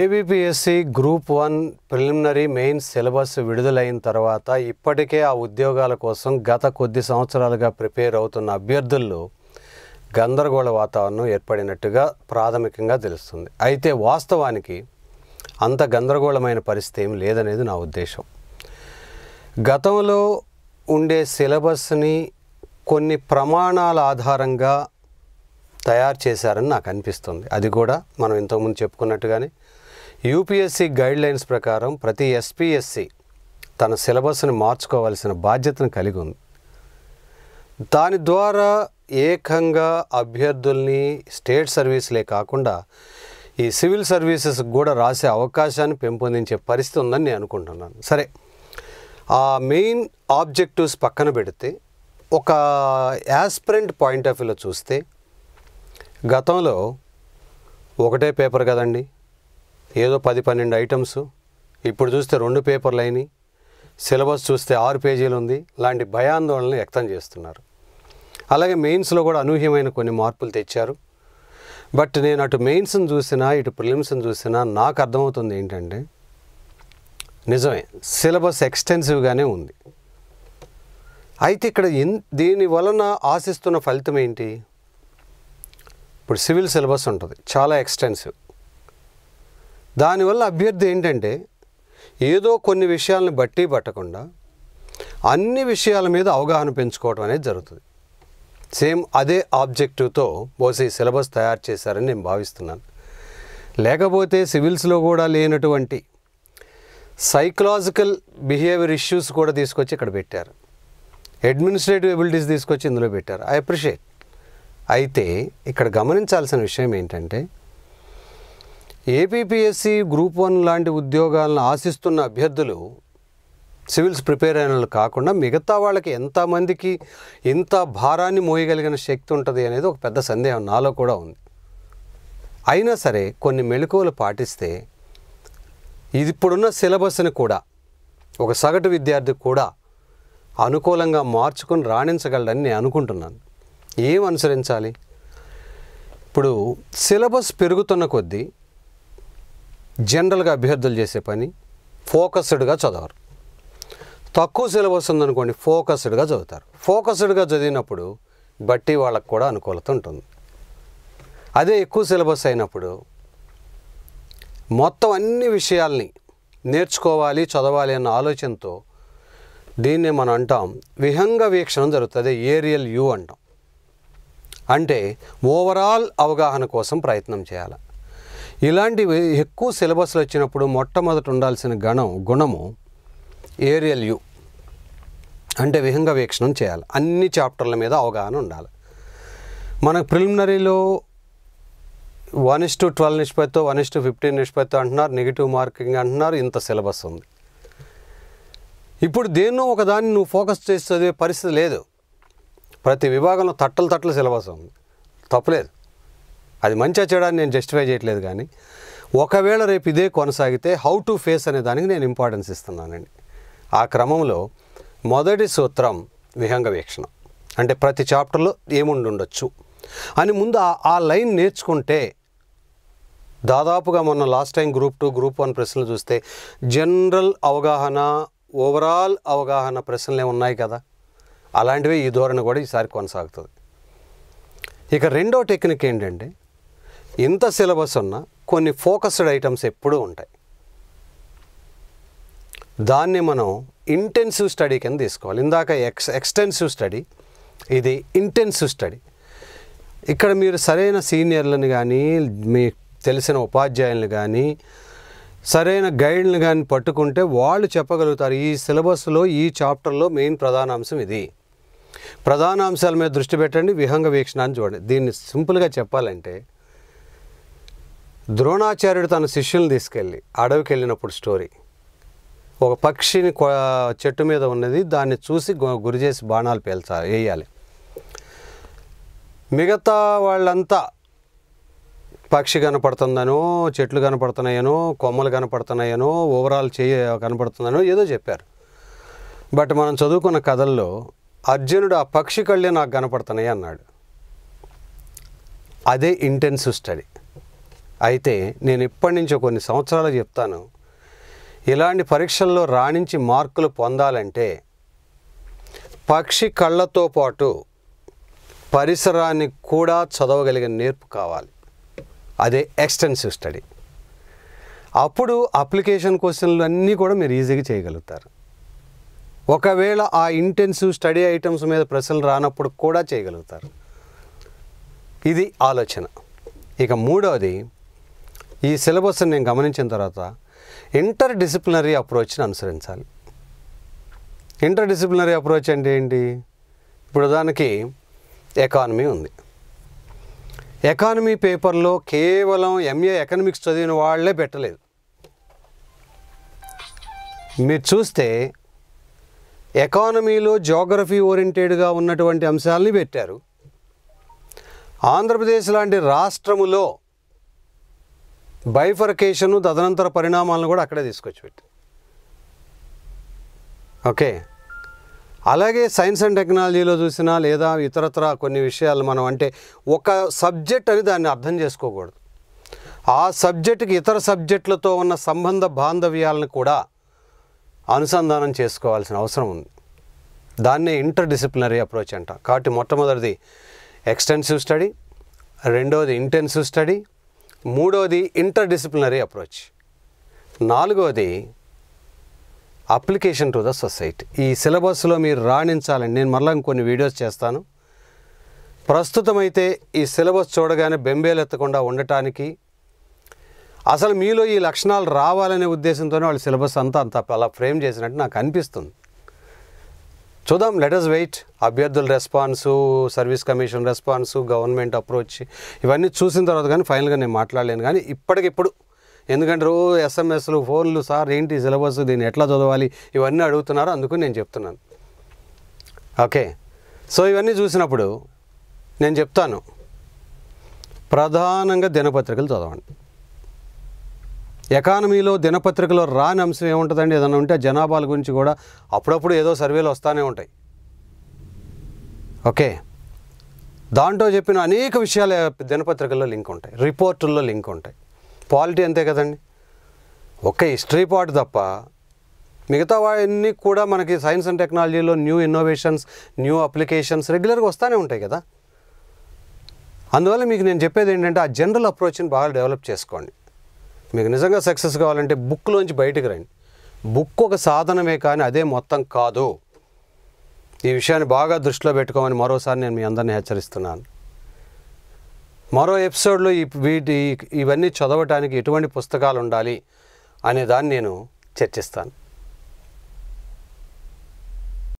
ABPSC group one preliminary main syllabus విడుదలైన తర్వాత ఇప్పటికే ఆ ఉద్యోగాల కోసం గత కొద్ది సంవత్సరాలుగా ప్రిపేర్ అవుతున్న అభ్యర్థుల్లో గందరగోళ వాతావరణం ఏర్పడినట్టుగా ప్రాథమికంగా తెలుస్తుంది అయితే వాస్తవానికి అంత గందరగోళమైన పరిస్థితి ఏమి లేదనేది నా ఉద్దేశం గతంలో ఉండే సిలబస్ని కొన్ని ప్రమాణాల ఆధారంగా తయారు చేశారని నాకు అనిపిస్తుంది అది కూడా మనం ఇంతకుముందు చెప్పుకున్నట్టుగానే యూపీఎస్సీ గైడ్లైన్స్ ప్రకారం ప్రతి ఎస్పీఎస్సి తన సిలబస్ని మార్చుకోవాల్సిన బాధ్యతను కలిగి ఉంది దాని ద్వారా ఏకంగా అభ్యర్థుల్ని స్టేట్ సర్వీసులే కాకుండా ఈ సివిల్ సర్వీసెస్ కూడా రాసే అవకాశాన్ని పెంపొందించే పరిస్థితి ఉందని నేను అనుకుంటున్నాను సరే ఆ మెయిన్ ఆబ్జెక్టివ్స్ పక్కన పెడితే ఒక యాస్పిరెంట్ పాయింట్ ఆఫ్ వ్యూలో చూస్తే గతంలో ఒకటే పేపర్ కదండి ఏదో పది పన్నెండు ఐటమ్స్ ఇప్పుడు చూస్తే రెండు పేపర్లు అయినాయి సిలబస్ చూస్తే ఆరు పేజీలు ఉంది లాంటి భయాందోళనలు వ్యక్తం చేస్తున్నారు అలాగే మెయిన్స్లో కూడా అనూహ్యమైన కొన్ని మార్పులు తెచ్చారు బట్ నేను అటు మెయిన్స్ని చూసినా ఇటు ప్రిలిమ్స్ని చూసినా నాకు అర్థమవుతుంది ఏంటంటే నిజమే సిలబస్ ఎక్స్టెన్సివ్గానే ఉంది అయితే ఇక్కడ ఎన్ దీని వలన ఆశిస్తున్న ఫలితం ఏంటి ఇప్పుడు సివిల్ సిలబస్ ఉంటుంది చాలా ఎక్స్టెన్సివ్ దానివల్ల అభ్యర్థి ఏంటంటే ఏదో కొన్ని విషయాలను బట్టి పట్టకుండా అన్ని విషయాల మీద అవగాహన పెంచుకోవడం అనేది జరుగుతుంది సేమ్ అదే ఆబ్జెక్టివ్తో బహుశా ఈ సిలబస్ తయారు చేశారని నేను భావిస్తున్నాను లేకపోతే సివిల్స్లో కూడా లేనటువంటి సైకలాజికల్ బిహేవియర్ ఇష్యూస్ కూడా తీసుకొచ్చి ఇక్కడ పెట్టారు అడ్మినిస్ట్రేటివ్ ఎబిలిటీస్ తీసుకొచ్చి ఇందులో పెట్టారు ఐ అప్రిషియేట్ అయితే ఇక్కడ గమనించాల్సిన విషయం ఏంటంటే ఏపీపీఎస్సీ గ్రూప్ వన్ లాంటి ఉద్యోగాలను ఆశిస్తున్న అభ్యర్థులు సివిల్స్ ప్రిపేర్ అయిన వాళ్ళు కాకుండా మిగతా వాళ్ళకి ఎంతమందికి ఎంత భారాన్ని మోయగలిగిన శక్తి ఉంటుంది అనేది ఒక పెద్ద సందేహం నాలో కూడా ఉంది అయినా సరే కొన్ని మెళుకువలు పాటిస్తే ఇది ఇప్పుడున్న సిలబస్ని కూడా ఒక సగటు విద్యార్థి కూడా అనుకూలంగా మార్చుకొని రాణించగలడని నేను అనుకుంటున్నాను ఏం అనుసరించాలి ఇప్పుడు సిలబస్ పెరుగుతున్న కొద్దీ జనరల్గా అభ్యర్థులు చేసే పని ఫోకస్డ్గా చదవరు తక్కువ సిలబస్ ఉందనుకోండి ఫోకస్డ్గా చదువుతారు ఫోకస్డ్గా చదివినప్పుడు బట్టి వాళ్ళకు కూడా అనుకూలత ఉంటుంది అదే ఎక్కువ సిలబస్ అయినప్పుడు మొత్తం అన్ని విషయాల్ని నేర్చుకోవాలి చదవాలి అన్న ఆలోచనతో దీన్ని మనం అంటాం విహంగ వీక్షణం జరుగుతుంది ఏరియల్ యూ అంటాం అంటే ఓవరాల్ అవగాహన కోసం ప్రయత్నం చేయాలి ఇలాంటివి ఎక్కువ సిలబస్లు వచ్చినప్పుడు మొట్టమొదట ఉండాల్సిన గణం గుణము ఏరియల్ యూ అంటే విహంగ వీక్షణం చేయాలి అన్ని చాప్టర్ల మీద అవగాహన ఉండాలి మనకు ప్రిలిమినరీలో వన్ ఇస్ టు ట్వెల్వ్ నిష్పత్తో వన్ ఇస్ టు ఫిఫ్టీన్ నిష్పత్తో అంటున్నారు నెగిటివ్ మార్కింగ్ అంటున్నారు ఇంత సిలబస్ ఉంది ఇప్పుడు దేన్నో ఒకదాన్ని నువ్వు ఫోకస్ చేసేది పరిస్థితి లేదు ప్రతి విభాగంలో తట్టలు తట్టలు సిలబస్ ఉంది తప్పలేదు అది మంచిగా చేయడానికి నేను జస్టిఫై చేయట్లేదు కానీ ఒకవేళ రేపు ఇదే కొనసాగితే హౌ టు ఫేస్ అనే దానికి నేను ఇంపార్టెన్స్ ఇస్తున్నానండి ఆ క్రమంలో మొదటి సూత్రం విహంగ వీక్షణ అంటే ప్రతి చాప్టర్లో ఏముండి ఉండొచ్చు అని ముందు ఆ లైన్ నేర్చుకుంటే దాదాపుగా మొన్న last time group two group one ప్రశ్నలు చూస్తే జనరల్ అవగాహన ఓవరాల్ అవగాహన ప్రశ్నలే ఉన్నాయి కదా అలాంటివే ఈ ధోరణి కూడా ఈసారి కొనసాగుతుంది ఇక రెండో టెక్నిక్ ఏంటంటే ఎంత సిలబస్ ఉన్నా కొన్ని ఫోకస్డ్ ఐటమ్స్ ఎప్పుడూ ఉంటాయి దాన్ని మనం ఇంటెన్సివ్ స్టడీ కింద తీసుకోవాలి ఇందాక ఎక్స్ ఎక్స్టెన్సివ్ స్టడీ ఇది ఇంటెన్సివ్ స్టడీ ఇక్కడ మీరు సరైన సీనియర్లను కానీ మీ తెలిసిన ఉపాధ్యాయులను కానీ సరైన గైడ్ని కానీ పట్టుకుంటే వాళ్ళు చెప్పగలుగుతారు ఈ సిలబస్లో ఈ చాప్టర్లో మెయిన్ ప్రధానాంశం ఇది ప్రధాన అంశాల మీద దృష్టి పెట్టండి విహంగ వీక్షణాన్ని చూడండి దీన్ని సింపుల్గా చెప్పాలంటే ద్రోణాచార్యుడు తన శిష్యులను తీసుకెళ్ళి అడవికి వెళ్ళినప్పుడు స్టోరీ ఒక పక్షిని చెట్టు మీద ఉన్నది దాన్ని చూసి గురి చేసి బాణాలు పేల్చా వేయాలి మిగతా వాళ్ళంతా పక్షి కనపడుతుందనో చెట్లు కనపడుతున్నాయనో కొమ్మలు కనపడుతున్నాయనో ఓవరాల్ చేయ కనపడుతుందనో ఏదో చెప్పారు బట్ మనం చదువుకున్న కథల్లో అర్జునుడు ఆ పక్షి కళ్ళే నాకు కనపడుతున్నాయి అన్నాడు అదే ఇంటెన్సివ్ స్టడీ అయితే నేను ఇప్పటి నుంచి కొన్ని సంవత్సరాలు చెప్తాను ఇలాంటి పరీక్షల్లో రాణించి మార్కులు పొందాలంటే పక్షి కళ్ళతో పాటు పరిసరాన్ని కూడా చదవగలిగే నేర్పు కావాలి అదే ఎక్స్టెన్సివ్ స్టడీ అప్పుడు అప్లికేషన్ క్వశ్చన్లు అన్నీ కూడా మీరు ఈజీగా చేయగలుగుతారు ఒకవేళ ఆ ఇంటెన్సివ్ స్టడీ ఐటమ్స్ మీద ప్రశ్నలు రానప్పుడు కూడా చేయగలుగుతారు ఇది ఆలోచన ఇక మూడవది ఈ సిలబస్ని నేను గమనించిన తర్వాత ఇంటర్ డిసిప్లినరీ అప్రోచ్ని అనుసరించాలి ఇంటర్ డిసిప్లినరీ అప్రోచ్ అంటే ఏంటి ఇప్పుడు దానికి ఎకానమీ ఉంది ఎకానమీ పేపర్లో కేవలం ఎంఏ ఎకనమిక్స్ చదివిన వాళ్ళే పెట్టలేదు మీరు చూస్తే ఎకానమీలో జోగ్రఫీ ఓరియంటెడ్గా ఉన్నటువంటి అంశాలని పెట్టారు ఆంధ్రప్రదేశ్ లాంటి రాష్ట్రములో బైఫర్కేషను తదనంతర పరిణామాలను కూడా అక్కడే తీసుకొచ్చి పెట్టి ఓకే అలాగే సైన్స్ అండ్ టెక్నాలజీలో చూసినా లేదా ఇతరత్ర కొన్ని విషయాలు మనం అంటే ఒక సబ్జెక్ట్ అని దాన్ని అర్థం చేసుకోకూడదు ఆ సబ్జెక్టుకి ఇతర సబ్జెక్టులతో ఉన్న సంబంధ బాంధవ్యాలను కూడా అనుసంధానం చేసుకోవాల్సిన అవసరం ఉంది దాన్నే ఇంటర్ డిసిప్లినరీ అప్రోచ్ అంట కాబట్టి మొట్టమొదటిది ఎక్స్టెన్సివ్ స్టడీ రెండవది ఇంటెన్సివ్ స్టడీ మూడోది ఇంటర్ డిసిప్లినరీ అప్రోచ్ నాలుగోది అప్లికేషన్ టు ద సొసైటీ ఈ సిలబస్లో మీరు రాణించాలని నేను మళ్ళీ ఇంకొన్ని వీడియోస్ చేస్తాను ప్రస్తుతమైతే ఈ సిలబస్ చూడగానే బెంబేలెత్తకుండా ఉండటానికి అసలు మీలో ఈ లక్షణాలు రావాలనే ఉద్దేశంతోనే వాళ్ళ సిలబస్ అంతా అంత అలా ఫ్రేమ్ చేసినట్టు నాకు అనిపిస్తుంది చూద్దాం లెట్ అస్ వెయిట్ అభ్యర్థుల response service commission response government approach ఇవన్నీ చూసిన తర్వాత కానీ ఫైనల్గా నేను మాట్లాడలేను కానీ ఇప్పటికిప్పుడు ఎందుకంటే రోజు ఎస్ఎంఎస్లు ఫోన్లు సార్ ఏంటి సిలబస్ దీన్ని ఎట్లా చదవాలి ఇవన్నీ అడుగుతున్నారు అందుకు నేను చెప్తున్నాను ఓకే సో ఇవన్నీ చూసినప్పుడు నేను చెప్తాను ప్రధానంగా దినపత్రికలు చదవండి ఎకానమీలో దినపత్రికలో రాని అంశం ఏముంటుందండి ఏదైనా ఉంటే జనాభాల గురించి కూడా అప్పుడప్పుడు ఏదో సర్వేలు వస్తూనే ఉంటాయి ఓకే దాంట్లో చెప్పిన అనేక విషయాలు దినపత్రికల్లో లింక్ ఉంటాయి రిపోర్టుల్లో లింక్ ఉంటాయి పాలిటీ అంతే కదండి ఒకే హిస్టరీ పార్ట్ తప్ప మిగతా వాటిని కూడా మనకి సైన్స్ అండ్ టెక్నాలజీలో న్యూ ఇన్నోవేషన్స్ న్యూ అప్లికేషన్స్ రెగ్యులర్గా వస్తూనే ఉంటాయి కదా అందువల్ల మీకు నేను చెప్పేది ఏంటంటే ఆ జనరల్ అప్రోచ్ని బాగా డెవలప్ చేసుకోండి మీకు నిజంగా సక్సెస్ కావాలంటే బుక్లోంచి బయటకు రండి బుక్ ఒక సాధనమే కానీ అదే మొత్తం కాదు ఈ విషయాన్ని బాగా దృష్టిలో పెట్టుకోమని మరోసారి నేను మీ అందరిని హెచ్చరిస్తున్నాను మరో ఎపిసోడ్లో ఈ వీటి ఇవన్నీ చదవటానికి ఎటువంటి పుస్తకాలు ఉండాలి అనే దాన్ని నేను చర్చిస్తాను